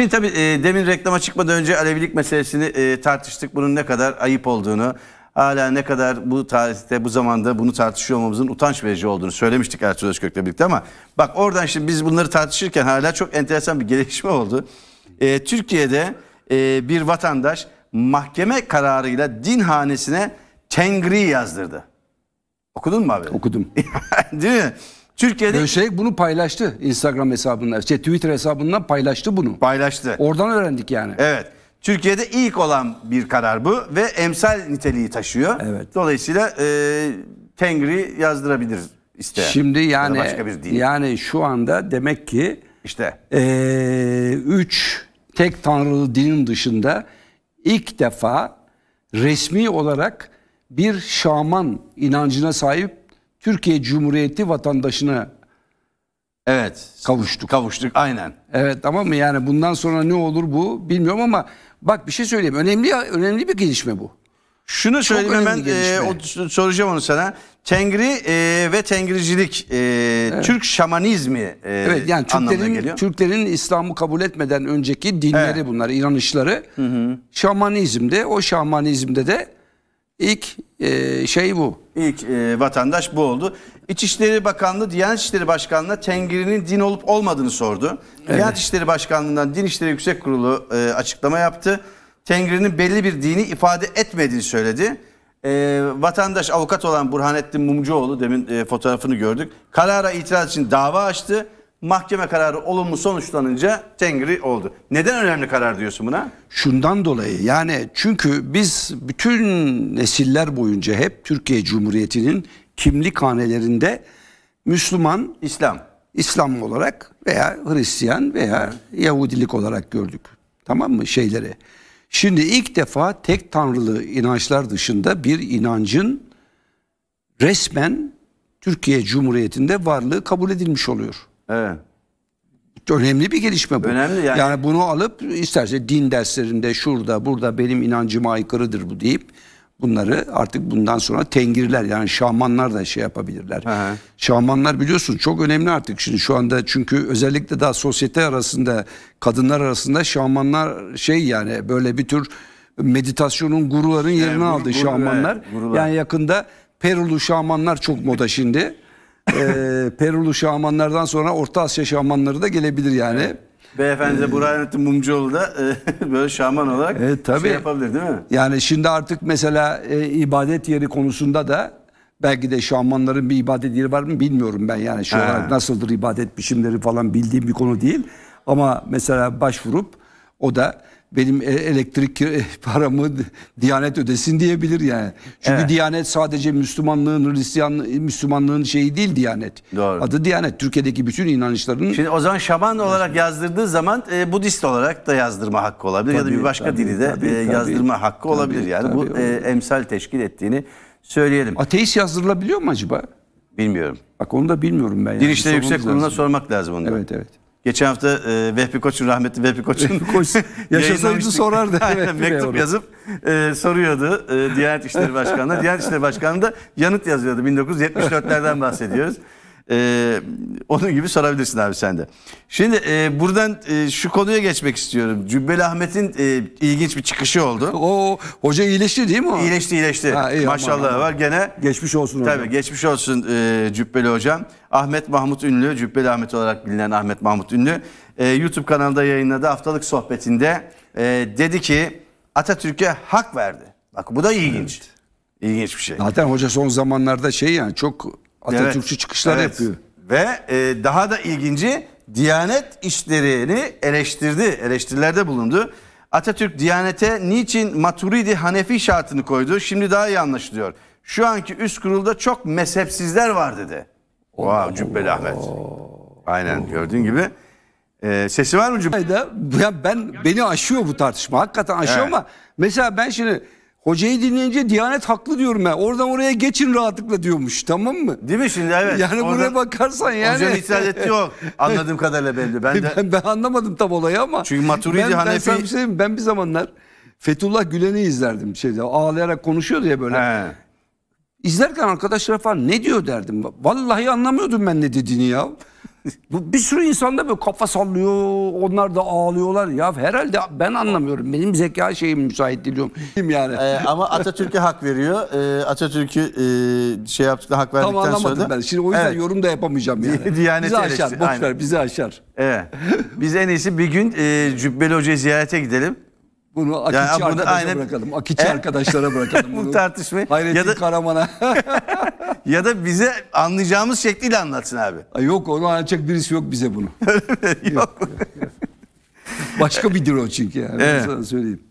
Şimdi tabii e, demin reklama çıkmadan önce Alevilik meselesini e, tartıştık. Bunun ne kadar ayıp olduğunu, hala ne kadar bu tarihte, bu zamanda bunu tartışıyor olmamızın utanç verici olduğunu söylemiştik Ertuğrul Özkök'le birlikte ama bak oradan şimdi biz bunları tartışırken hala çok enteresan bir gelişme oldu. E, Türkiye'de e, bir vatandaş mahkeme kararıyla din hanesine Tengri yazdırdı. Okudun mu abi? Okudum. Değil mi? Türkiye'de Döşek bunu paylaştı Instagram hesabından, şey, Twitter hesabından paylaştı bunu. paylaştı. Oradan öğrendik yani. Evet. Türkiye'de ilk olan bir karar bu ve emsal niteliği taşıyor. Evet. Dolayısıyla e, Tengri yazdırabilir isteyen. Şimdi yani Ya başka bir din. yani şu anda demek ki işte Ee, üç tek tanrılı dinin dışında ilk defa resmi olarak bir şaman inancına sahip Türkiye Cumhuriyeti vatandaşına Evet. Kavuştuk. Kavuştuk aynen. Evet ama mı yani bundan sonra ne olur bu bilmiyorum ama bak bir şey söyleyeyim. Önemli önemli bir gelişme bu. Şunu söyleyeyim hemen e, o, soracağım onu sana. Tengri e, ve tengricilik e, evet. Türk şamanizmi e, evet, yani Türklerin, geliyor. Türklerin İslam'ı kabul etmeden önceki dinleri evet. bunlar, inanışları. Hı hı. Şamanizmde o şamanizmde de İlk e, şey bu. İlk e, vatandaş bu oldu. İçişleri Bakanlığı Diyanet İşleri Başkanlığı'na Tengri'nin din olup olmadığını sordu. Evet. Diyanet İşleri Başkanlığı'ndan Din İşleri Yüksek Kurulu e, açıklama yaptı. Tengri'nin belli bir dini ifade etmediğini söyledi. E, vatandaş avukat olan Burhanettin Mumcuoğlu demin e, fotoğrafını gördük. Karara itiraz için dava açtı mahkeme kararı olumlu sonuçlanınca Tengri oldu. Neden önemli karar diyorsun buna? Şundan dolayı yani çünkü biz bütün nesiller boyunca hep Türkiye Cumhuriyeti'nin kimlik hanelerinde Müslüman, İslam, İslam olarak veya Hristiyan veya Yahudilik olarak gördük. Tamam mı şeyleri? Şimdi ilk defa tek tanrılı inançlar dışında bir inancın resmen Türkiye Cumhuriyeti'nde varlığı kabul edilmiş oluyor. Evet. Önemli bir gelişme bu. Önemli yani. Yani bunu alıp isterse din derslerinde şurada burada benim inancıma aykırıdır bu deyip bunları artık bundan sonra tengirler yani şamanlar da şey yapabilirler. Hı Şamanlar biliyorsun çok önemli artık şimdi şu anda çünkü özellikle daha sosyete arasında kadınlar arasında şamanlar şey yani böyle bir tür meditasyonun guruların yerini yani, aldı guru, şamanlar. Gurular. Yani yakında Perulu şamanlar çok moda şimdi. Ee, Perulu şamanlardan sonra Orta Asya şamanları da gelebilir yani. Evet. Beyefendi de ee, Burhanettin Mumcuoğlu da e, böyle şaman olarak e, tabii. şey yapabilir değil mi? Yani şimdi artık mesela e, ibadet yeri konusunda da belki de şamanların bir ibadet yeri var mı bilmiyorum ben yani şu olarak nasıldır ibadet biçimleri falan bildiğim bir konu değil. Ama mesela başvurup o da benim e, elektrik e, paramı Diyanet ödesin diyebilir yani. Çünkü evet. Diyanet sadece Müslümanlığın, Hristiyan Müslümanlığın şeyi değil Diyanet. Doğru. Adı Diyanet. Türkiye'deki bütün inanışların. Şimdi o zaman şaman olarak yazdırdığı zaman e, Budist olarak da yazdırma hakkı olabilir tabii, ya da bir başka tabii, dili de tabii, e, yazdırma hakkı tabii, olabilir. Yani tabii, bu e, emsal teşkil ettiğini söyleyelim. Ateist yazdırılabiliyor mu acaba? Bilmiyorum. Bak onu da bilmiyorum ben. Yani. Din İşleri Yüksek Kurulu'na sormak lazım onu. Evet evet. Geçen hafta e, Vehbi Koç'un rahmetli Vehbi Koç'un Koç yaşasaydı sorardı. Aynen, mektup yazıp e, soruyordu e, Diyanet İşleri Başkanı'na. Diyanet İşleri Başkanı da yanıt yazıyordu. 1974'lerden bahsediyoruz. Ee, onun gibi sorabilirsin abi sen de. Şimdi e, buradan e, şu konuya geçmek istiyorum. Cübbeli Ahmet'in e, ilginç bir çıkışı oldu. O hoca iyileşti değil mi İyileşti iyileşti. Ha, iyi, Maşallah var gene. Geçmiş olsun hocam. Tabii geçmiş olsun e, Cübbeli hocam. Ahmet Mahmut Ünlü, Cübbeli Ahmet olarak bilinen Ahmet Mahmut Ünlü. E, YouTube kanalında yayınladı haftalık sohbetinde e, dedi ki Atatürk'e hak verdi. Bak bu da ilginç. Evet. İlginç bir şey. Zaten hoca son zamanlarda şey yani çok Atatürkçü evet. çıkışlar evet. yapıyor. Ve e, daha da ilginci Diyanet işlerini eleştirdi, eleştirilerde bulundu. Atatürk Diyanet'e niçin Maturidi Hanefi şartını koydu? Şimdi daha iyi anlaşılıyor. Şu anki üst kurulda çok mezhepsizler var dedi. Vaa wow, Cübbeli Ahmet. Aynen gördüğün gibi. Ee, sesi var mı Cübbeli? ben beni aşıyor bu tartışma. Hakikaten aşıyor evet. ama mesela ben şimdi Hocayı dinleyince Diyanet haklı diyorum ben. Oradan oraya geçin rahatlıkla diyormuş. Tamam mı? Değil mi şimdi? Evet. Yani Orada, buraya bakarsan yani. Hocanın itiraz ettiği o. Anladığım kadarıyla belli. Ben, de... ben, ben anlamadım tam olayı ama. Çünkü Maturidi ben, Hanefi... Ben, şey, ben bir zamanlar Fethullah Gülen'i izlerdim. Şeyde, ağlayarak konuşuyordu ya böyle. He. İzlerken arkadaşlar falan ne diyor derdim. Vallahi anlamıyordum ben ne dediğini ya. Bu bir sürü insanda böyle kafa sallıyor, onlar da ağlıyorlar. Ya herhalde ben anlamıyorum. Benim zeka şeyim müsait diliyorum. Yani. Ee, ama Atatürk'e hak veriyor. Ee, Atatürk'ü e, şey yaptıkla hak verdikten sonra. Tam anlamadım sonra ben. Şimdi o yüzden evet. yorum da yapamayacağım yani. Diyanet bizi aşar, boş bizi aşar. Evet. Biz en iyisi bir gün e, Cübbeli Hoca'ya ziyarete gidelim. Bunu Akiçi yani bunu, aynen. bırakalım. Akiçi e? arkadaşlara bırakalım. Bunu. Bu tartışmayı. Hayrettin ya da... Karaman'a. ya da bize anlayacağımız şekliyle anlatsın abi. yok onu anlayacak birisi yok bize bunu. yok. yok. Başka bir diro çünkü yani. Evet. Sana söyleyeyim.